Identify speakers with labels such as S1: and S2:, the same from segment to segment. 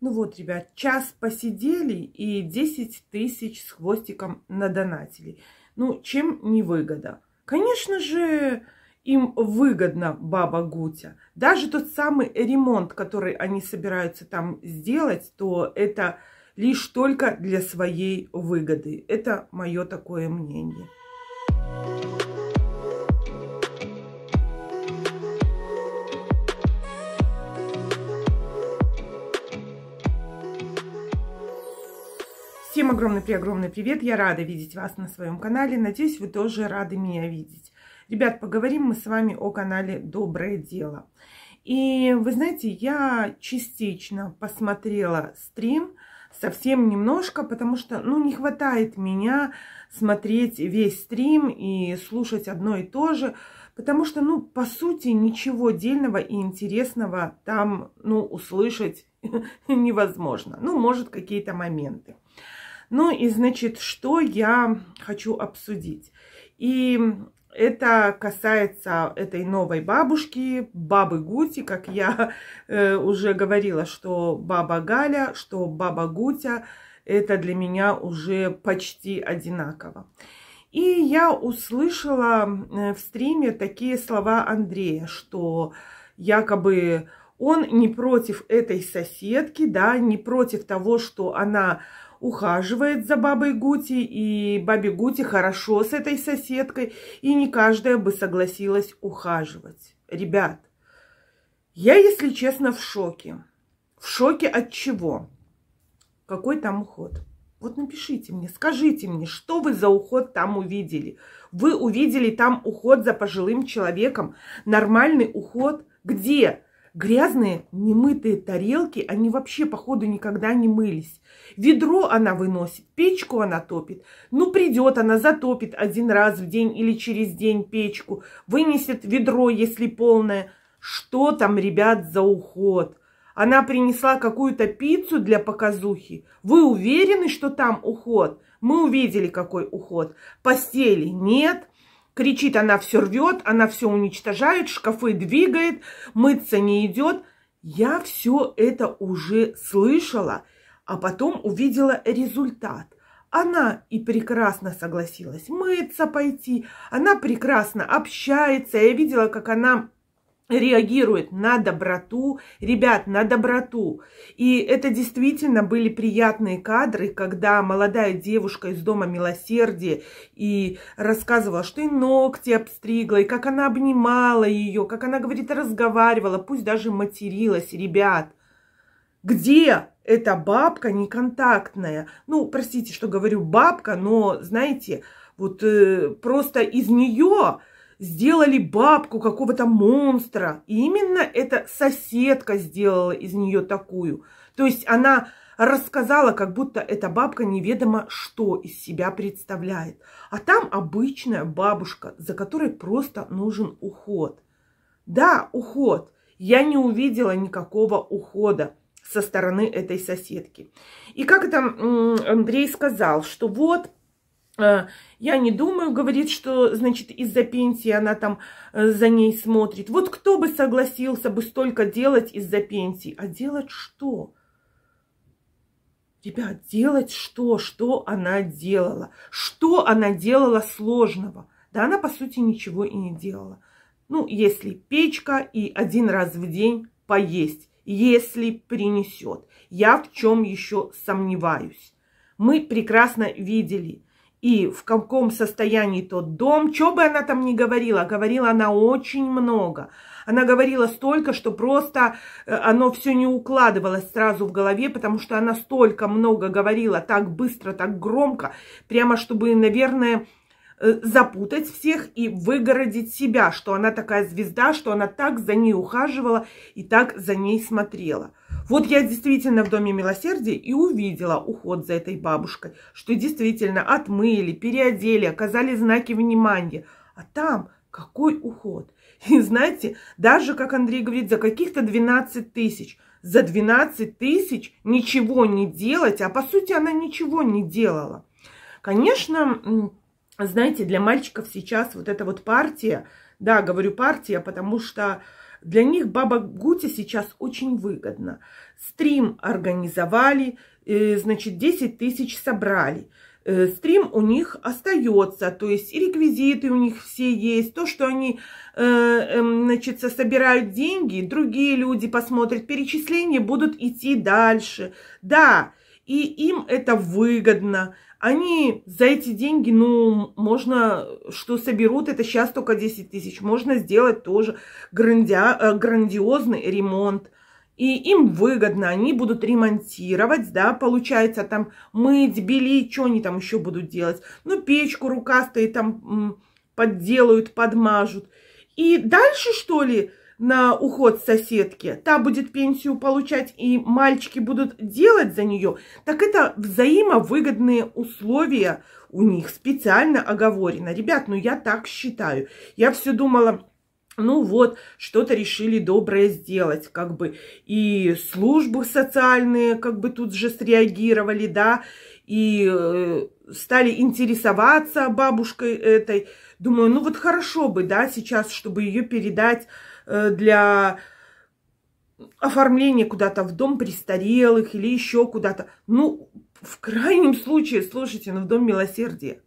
S1: Ну вот, ребят, час посидели и 10 тысяч с хвостиком надонатили. Ну, чем не выгода? Конечно же, им выгодно баба Гутя. Даже тот самый ремонт, который они собираются там сделать, то это лишь только для своей выгоды. Это мое такое мнение. Thank you. огромный-преогромный привет! Я рада видеть вас на своем канале. Надеюсь, вы тоже рады меня видеть. Ребят, поговорим мы с вами о канале «Доброе дело». И вы знаете, я частично посмотрела стрим, совсем немножко, потому что, ну, не хватает меня смотреть весь стрим и слушать одно и то же, потому что, ну, по сути, ничего дельного и интересного там, ну, услышать невозможно. Ну, может, какие-то моменты. Ну и, значит, что я хочу обсудить. И это касается этой новой бабушки, бабы Гути, как я э, уже говорила, что баба Галя, что баба Гутя, это для меня уже почти одинаково. И я услышала э, в стриме такие слова Андрея, что якобы он не против этой соседки, да, не против того, что она ухаживает за бабой Гути, и бабе Гути хорошо с этой соседкой, и не каждая бы согласилась ухаживать. Ребят, я, если честно, в шоке. В шоке от чего? Какой там уход? Вот напишите мне, скажите мне, что вы за уход там увидели? Вы увидели там уход за пожилым человеком, нормальный уход? Где? Грязные, немытые тарелки, они вообще, походу, никогда не мылись. Ведро она выносит, печку она топит. Ну, придет она, затопит один раз в день или через день печку. Вынесет ведро, если полное. Что там, ребят, за уход? Она принесла какую-то пиццу для показухи. Вы уверены, что там уход? Мы увидели, какой уход. Постели нет, Кричит, она все рвет, она все уничтожает, шкафы двигает, мыться не идет. Я все это уже слышала, а потом увидела результат. Она и прекрасно согласилась мыться пойти, она прекрасно общается. Я видела, как она реагирует на доброту. Ребят, на доброту. И это действительно были приятные кадры, когда молодая девушка из Дома Милосердия и рассказывала, что и ногти обстригла, и как она обнимала ее, как она, говорит, разговаривала, пусть даже материлась. Ребят, где эта бабка неконтактная? Ну, простите, что говорю бабка, но, знаете, вот э, просто из нее сделали бабку какого-то монстра. И именно эта соседка сделала из нее такую. То есть она рассказала, как будто эта бабка неведомо что из себя представляет. А там обычная бабушка, за которой просто нужен уход. Да, уход. Я не увидела никакого ухода со стороны этой соседки. И как там Андрей сказал, что вот Э, я не думаю, говорит, что, значит, из-за пенсии она там э, за ней смотрит. Вот кто бы согласился бы столько делать из-за пенсии? А делать что? Ребят, делать что? Что она делала? Что она делала сложного? Да она, по сути, ничего и не делала. Ну, если печка и один раз в день поесть, если принесет. Я в чем еще сомневаюсь. Мы прекрасно видели – и в каком состоянии тот дом. Что бы она там ни говорила, говорила она очень много. Она говорила столько, что просто э, оно все не укладывалось сразу в голове, потому что она столько много говорила, так быстро, так громко, прямо чтобы, наверное, Э, запутать всех и выгородить себя, что она такая звезда, что она так за ней ухаживала и так за ней смотрела. Вот я действительно в Доме Милосердия и увидела уход за этой бабушкой, что действительно отмыли, переодели, оказали знаки внимания. А там какой уход? И знаете, даже, как Андрей говорит, за каких-то 12 тысяч. За 12 тысяч ничего не делать, а по сути она ничего не делала. Конечно, знаете, для мальчиков сейчас вот эта вот партия, да, говорю партия, потому что для них Баба Гути сейчас очень выгодно. Стрим организовали, э, значит, 10 тысяч собрали. Э, стрим у них остается, то есть и реквизиты у них все есть, то, что они, э, эм, значит, собирают деньги, другие люди посмотрят, перечисления будут идти дальше. Да, и им это выгодно. Они за эти деньги, ну, можно, что соберут, это сейчас только 10 тысяч, можно сделать тоже грандио, э, грандиозный ремонт. И им выгодно, они будут ремонтировать, да, получается, там, мыть, белить, что они там еще будут делать. Ну, печку рукастые там подделают, подмажут. И дальше, что ли, на уход соседки, та будет пенсию получать и мальчики будут делать за нее, так это взаимовыгодные условия у них специально оговорено. Ребят, ну я так считаю. Я все думала, ну вот, что-то решили доброе сделать, как бы. И службы социальные, как бы тут же среагировали, да, и э, стали интересоваться бабушкой этой. Думаю, ну вот хорошо бы, да, сейчас, чтобы ее передать Э, для оформления куда-то в дом престарелых или еще куда-то. Ну, в крайнем случае, слушайте, ну, в дом милосердия.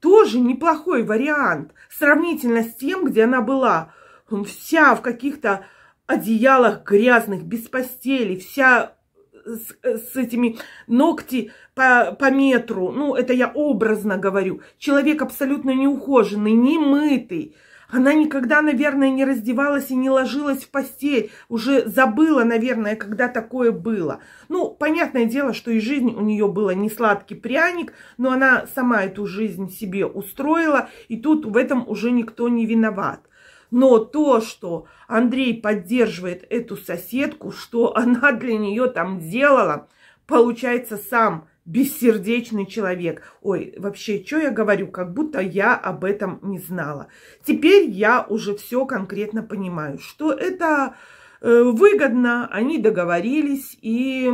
S1: Тоже неплохой вариант. Сравнительно с тем, где она была. Вся в каких-то одеялах грязных, без постели, вся с, э, с этими ногти по, по метру, ну, это я образно говорю, человек абсолютно неухоженный, немытый, она никогда, наверное, не раздевалась и не ложилась в постель. Уже забыла, наверное, когда такое было. Ну, понятное дело, что и жизнь у нее была не сладкий пряник, но она сама эту жизнь себе устроила, и тут в этом уже никто не виноват. Но то, что Андрей поддерживает эту соседку, что она для нее там делала, получается, сам бессердечный человек. Ой, вообще, что я говорю, как будто я об этом не знала. Теперь я уже все конкретно понимаю, что это э, выгодно, они договорились, и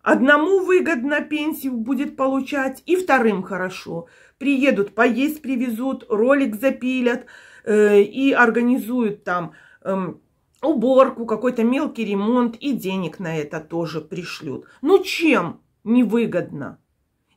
S1: одному выгодно пенсию будет получать, и вторым хорошо. Приедут, поесть привезут, ролик запилят э, и организуют там... Э, уборку, какой-то мелкий ремонт и денег на это тоже пришлют. Ну чем невыгодно.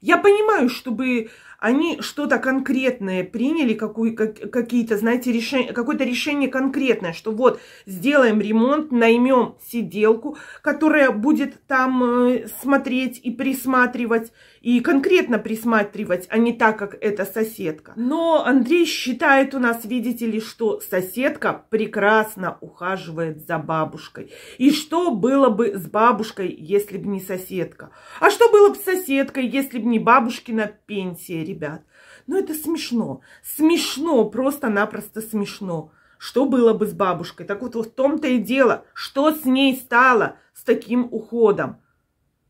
S1: Я понимаю, чтобы они что-то конкретное приняли, какую, какие-то, знаете, решение, какое-то решение конкретное, что вот сделаем ремонт, наймем сиделку, которая будет там э, смотреть и присматривать и конкретно присматривать, а не так, как эта соседка. Но Андрей считает у нас, видите ли, что соседка прекрасно ухаживает за бабушкой. И что было бы с бабушкой, если бы не соседка? А что было бы с соседкой, если бы не бабушкина пенсия, ребят? Ну это смешно. Смешно, просто-напросто смешно. Что было бы с бабушкой? Так вот, в том-то и дело, что с ней стало с таким уходом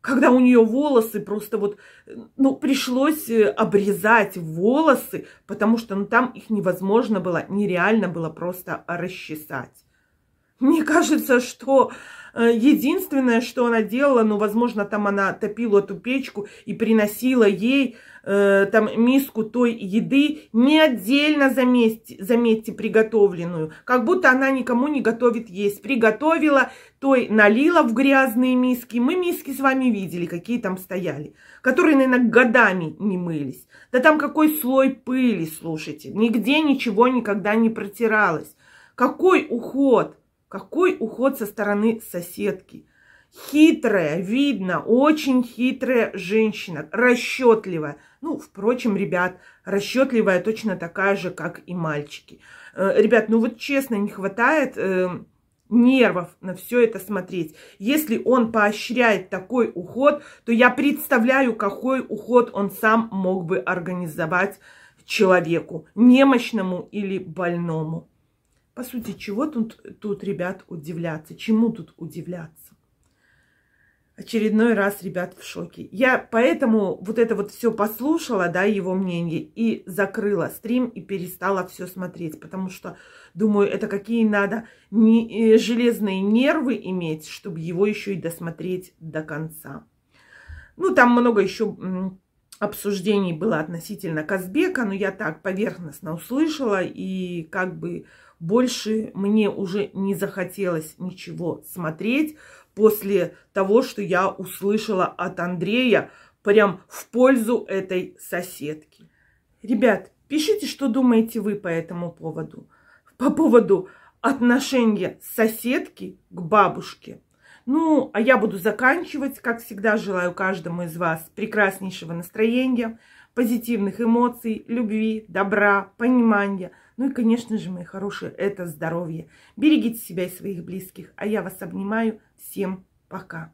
S1: когда у нее волосы просто вот, ну, пришлось э, обрезать волосы, потому что ну, там их невозможно было, нереально было просто расчесать. Мне кажется, что Э, единственное, что она делала, ну, возможно, там она топила эту печку и приносила ей э, там миску той еды, не отдельно, заметьте, заметьте, приготовленную. Как будто она никому не готовит есть. Приготовила, той налила в грязные миски. Мы миски с вами видели, какие там стояли, которые, наверное, годами не мылись. Да там какой слой пыли, слушайте. Нигде ничего никогда не протиралось. Какой уход! Какой уход со стороны соседки? Хитрая, видно, очень хитрая женщина, расчетливая. Ну, впрочем, ребят, расчетливая точно такая же, как и мальчики. Э, ребят, ну вот честно, не хватает э, нервов на все это смотреть. Если он поощряет такой уход, то я представляю, какой уход он сам мог бы организовать человеку, немощному или больному. По сути, чего тут, тут, ребят, удивляться? Чему тут удивляться? Очередной раз, ребят, в шоке. Я поэтому вот это вот все послушала, да, его мнение, и закрыла стрим и перестала все смотреть, потому что, думаю, это какие надо не, э, железные нервы иметь, чтобы его еще и досмотреть до конца. Ну, там много еще обсуждений было относительно Казбека, но я так поверхностно услышала и как бы больше мне уже не захотелось ничего смотреть после того, что я услышала от Андрея прям в пользу этой соседки. Ребят, пишите, что думаете вы по этому поводу. По поводу отношения соседки к бабушке. Ну, а я буду заканчивать. Как всегда, желаю каждому из вас прекраснейшего настроения, позитивных эмоций, любви, добра, понимания – ну и, конечно же, мои хорошие, это здоровье. Берегите себя и своих близких. А я вас обнимаю. Всем пока.